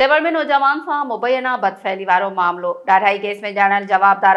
saver में नौजवान सां मुबैना में ॼाणियल जवाबदार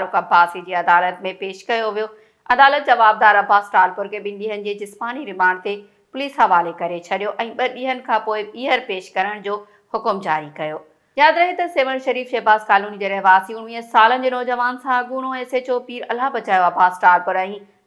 अब्बास जी अदालत में पेश कयो वियो अदालत जवाबदार अब्बास टालपुर खे ॿिनि ॾींहनि जी जिस्मानी रिमांड ते पुलिस हवाले करे छॾियो ऐं ॿ ॾींहनि खां पोइ ॿीहर पेश करण जो हुकुम जारी कयो यादि रहे त सेवण शरीफ़ शहबास कालोनी जे रहवासी उणिवीह सालनि जे नौजवान सां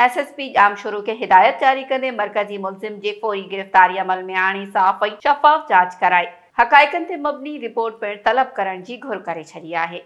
एस एस पी जाम जामशोरू के हिदायत जारी करने मरकजी मुलजिम जे फौरी गिरफ्तारी अमल में आणी साफ़ शफ़ाफ़ जांच कराई हक़ाइकनि मबनी रिपोर्ट पिणु तलब करण जी घुर कर छॾी आहे